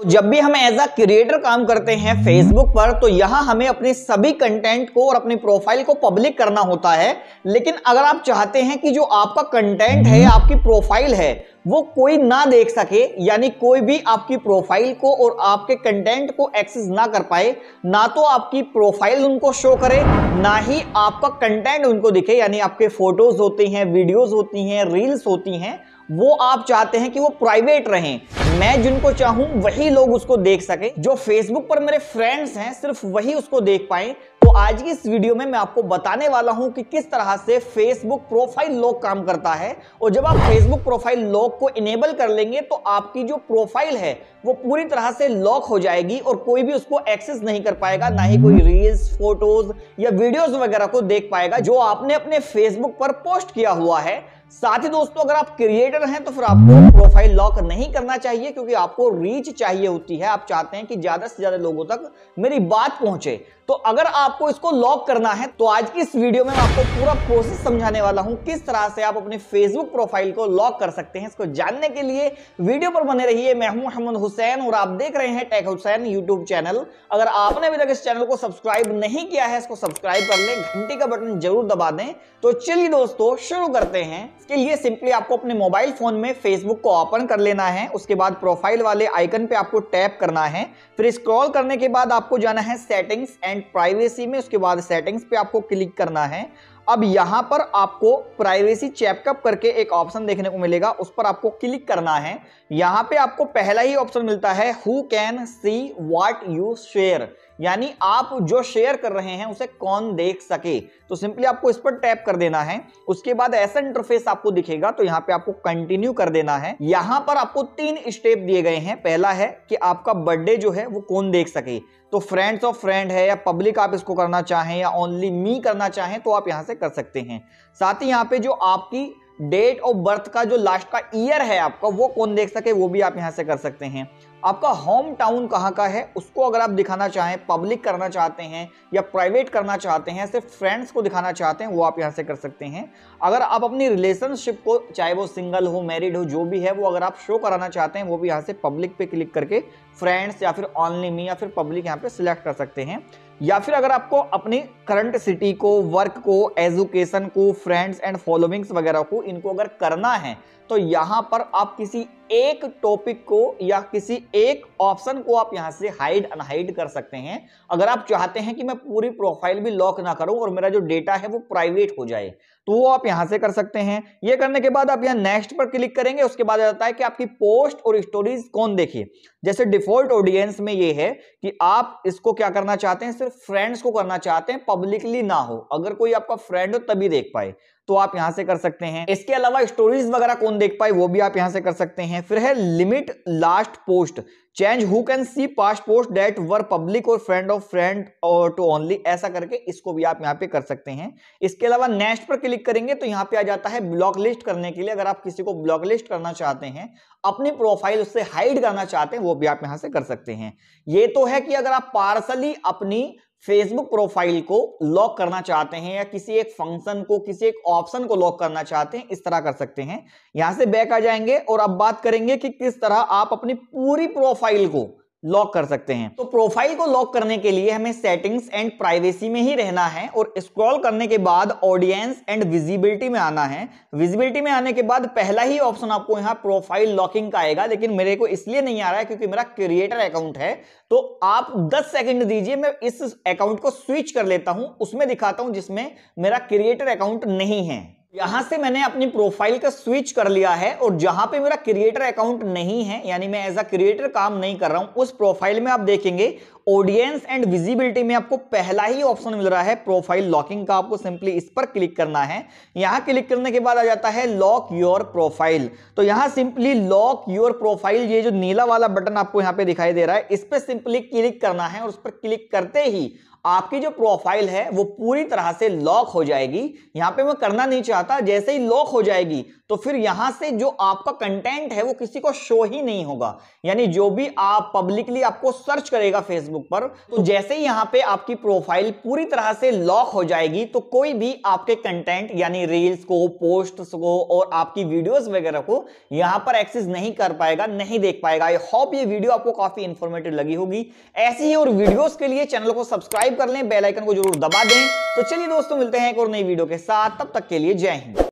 तो जब भी हम एज अ क्रिएटर काम करते हैं फेसबुक पर तो यहां हमें अपने सभी कंटेंट को और अपने प्रोफाइल को पब्लिक करना होता है लेकिन अगर आप चाहते हैं कि जो आपका कंटेंट है हम्म। आपकी प्रोफाइल है वो कोई ना देख सके यानी कोई भी आपकी प्रोफाइल को और आपके कंटेंट को एक्सेस ना कर पाए ना तो आपकी प्रोफाइल उनको शो करे ना ही आपका कंटेंट उनको दिखे यानी आपके फोटोज होते हैं वीडियोज होती हैं रील्स होती हैं वो आप चाहते हैं कि वो प्राइवेट रहें मैं जिनको चाहूं वही लोग उसको देख सके जो फेसबुक पर मेरे फ्रेंड्स हैं सिर्फ वही उसको देख पाए तो आज की इस वीडियो में मैं आपको बताने वाला हूं कि किस तरह से फेसबुक प्रोफाइल लॉक काम करता है और जब आप फेसबुक प्रोफाइल लॉक को इनेबल कर लेंगे तो आपकी जो प्रोफाइल है वो पूरी तरह से लॉक हो जाएगी और कोई भी उसको एक्सेस नहीं कर पाएगा ना ही कोई रील्स फोटोज या वीडियोज वगैरह को देख पाएगा जो आपने अपने फेसबुक पर पोस्ट किया हुआ है साथ ही दोस्तों अगर आप क्रिएटर हैं तो फिर आपको प्रोफाइल हम्म। लॉक नहीं करना चाहिए क्योंकि आपको रीच चाहिए होती है आप चाहते हैं कि ज्यादा से ज्यादा लोगों तक मेरी बात पहुंचे तो अगर आपको इसको लॉक करना है तो आज की इस वीडियो में मैं आपको पूरा प्रोसेस समझाने वाला हूं किस तरह से आप अपने फेसबुक प्रोफाइल को लॉक कर सकते हैं इसको जानने के लिए वीडियो पर बने रहिए मैं हूं अहमद हुसैन और आप देख रहे हैं टेक हुसैन यूट्यूब चैनल अगर आपने अभी तक इस चैनल को सब्सक्राइब नहीं किया है इसको सब्सक्राइब कर लें घंटी का बटन जरूर दबा दें तो चलिए दोस्तों शुरू करते हैं इसके लिए सिंपली आपको अपने मोबाइल फोन में फेसबुक को ओपन कर लेना है उसके बाद प्रोफाइल वाले आइकन पे आपको टैप करना है फिर स्क्रॉल करने के बाद आपको जाना है सेटिंग्स एंड प्राइवेसी में उसके बाद सेटिंग्स पे आपको क्लिक करना है अब यहां पर आपको प्राइवेसी चेकअप करके एक ऑप्शन देखने को मिलेगा उस पर आपको क्लिक करना है यहां पे आपको पहला ही ऑप्शन मिलता है who can see what you share यानी आप जो शेयर कर रहे हैं उसे कौन देख सके तो सिंपली आपको इस पर टैप कर देना है उसके बाद ऐसा इंटरफेस आपको दिखेगा तो यहाँ पे आपको कंटिन्यू कर देना है यहां पर आपको तीन स्टेप दिए गए हैं पहला है कि आपका बर्थडे जो है वो कौन देख सके तो फ्रेंड्स ऑफ फ्रेंड है या पब्लिक आप इसको करना चाहें या ओनली मी करना चाहें तो आप यहां से कर सकते हैं साथ ही यहाँ पे जो आपकी डेट ऑफ बर्थ का जो लास्ट का ईयर है आपका वो कौन देख सके वो भी आप यहाँ से कर सकते हैं आपका होम टाउन कहाँ का है उसको अगर आप दिखाना चाहें पब्लिक करना चाहते हैं या प्राइवेट करना चाहते हैं सिर्फ फ्रेंड्स को दिखाना चाहते हैं वो आप यहाँ से कर सकते हैं अगर आप अपनी रिलेशनशिप को चाहे वो सिंगल हो मैरिड हो जो भी है वो अगर आप शो कराना चाहते हैं वो भी यहाँ से पब्लिक पे क्लिक करके फ्रेंड्स या फिर ऑनली मी या फिर पब्लिक यहाँ पे सिलेक्ट कर सकते हैं या फिर अगर आपको अपनी करंट सिटी को वर्क को एजुकेशन को फ्रेंड्स एंड फॉलोइंग्स वगैरह को इनको अगर करना है तो यहां पर आप किसी एक टॉपिक को या किसी एक ऑप्शन को आप यहां से हाइड अनहाइड कर सकते हैं अगर आप चाहते हैं कि मैं पूरी प्रोफाइल भी लॉक ना करूं और मेरा जो डेटा है वो प्राइवेट हो जाए तो वो आप यहां से कर सकते हैं ये करने के बाद आप यहां नेक्स्ट पर क्लिक करेंगे उसके बाद आता है कि आपकी पोस्ट और स्टोरीज कौन देखिए जैसे डिफॉल्ट ऑडियंस में ये है कि आप इसको क्या करना चाहते हैं सिर्फ फ्रेंड्स को करना चाहते हैं पब्लिकली ना हो अगर कोई आपका फ्रेंड हो तभी देख पाए तो आप यहां से कर सकते हैं इसके अलावा स्टोरीज वगैरह कौन देख पाए वो भी आप यहां से कर सकते हैं फिर है limit last post change who can see past post date were public और फ्रेंड ऑफ फ्रेंड और टू ओनली ऐसा करके इसको भी आप यहाँ पे कर सकते हैं इसके अलावा नेक्स्ट पर क्लिक करेंगे तो यहाँ पे आ जाता है ब्लॉक लिस्ट करने के लिए अगर आप किसी को ब्लॉक लिस्ट करना चाहते हैं अपनी प्रोफाइल उससे हाइड करना चाहते हैं वो भी आप यहाँ से कर सकते हैं ये तो है कि अगर आप पार्सली अपनी फेसबुक प्रोफाइल को लॉक करना चाहते हैं या किसी एक फंक्शन को किसी एक ऑप्शन को लॉक करना चाहते हैं इस तरह कर सकते हैं यहां से बैक आ जाएंगे और अब बात करेंगे कि किस तरह आप अपनी पूरी प्रोफाइल को लॉक कर सकते हैं तो प्रोफाइल को लॉक करने के लिए हमें सेटिंग्स एंड प्राइवेसी में ही रहना है और स्क्रॉल करने के बाद ऑडियंस एंड विजिबिलिटी में आना है विजिबिलिटी में आने के बाद पहला ही ऑप्शन आपको यहाँ प्रोफाइल लॉकिंग का आएगा लेकिन मेरे को इसलिए नहीं आ रहा है क्योंकि मेरा क्रिएटर अकाउंट है तो आप दस सेकेंड दीजिए मैं इस अकाउंट को स्विच कर लेता हूं उसमें दिखाता हूं जिसमें मेरा क्रिएटर अकाउंट नहीं है यहां से मैंने अपनी प्रोफाइल का स्विच कर लिया है और जहां पे मेरा क्रिएटर अकाउंट नहीं है यानी मैं एज अ क्रिएटर काम नहीं कर रहा हूं उस प्रोफाइल में आप देखेंगे ऑडियंस एंड विजिबिलिटी में आपको पहला ही ऑप्शन मिल रहा है प्रोफाइल लॉकिंग का आपको सिंपली इस पर क्लिक करना है यहां क्लिक करने के बाद आ जाता है लॉक योर प्रोफाइल तो यहां सिंपली लॉक योर प्रोफाइल ये जो नीला वाला बटन आपको यहां पे दिखाई दे रहा है इस पर सिंपली क्लिक करना है और उस पर क्लिक करते ही आपकी जो प्रोफाइल है वो पूरी तरह से लॉक हो जाएगी यहां पे मैं करना नहीं चाहता जैसे ही लॉक हो जाएगी तो फिर यहां से जो आपका कंटेंट है वो किसी को शो ही नहीं होगा यानी जो भी आप पब्लिकली आपको सर्च करेगा फेसबुक पर तो जैसे ही यहां पे आपकी प्रोफाइल पूरी तरह से लॉक हो जाएगी तो कोई भी आपके कंटेंट यानी रील्स को पोस्ट को और आपकी वीडियोस वगैरह को यहां पर एक्सेस नहीं कर पाएगा नहीं देख पाएगा आई होप ये वीडियो आपको काफी इंफॉर्मेटिव लगी होगी ऐसी ही और वीडियोस के लिए चैनल को सब्सक्राइब कर लें बेलाइकन को जरूर दबा दें तो चलिए दोस्तों मिलते हैं एक और नई वीडियो के साथ तब तक के लिए जय हिंद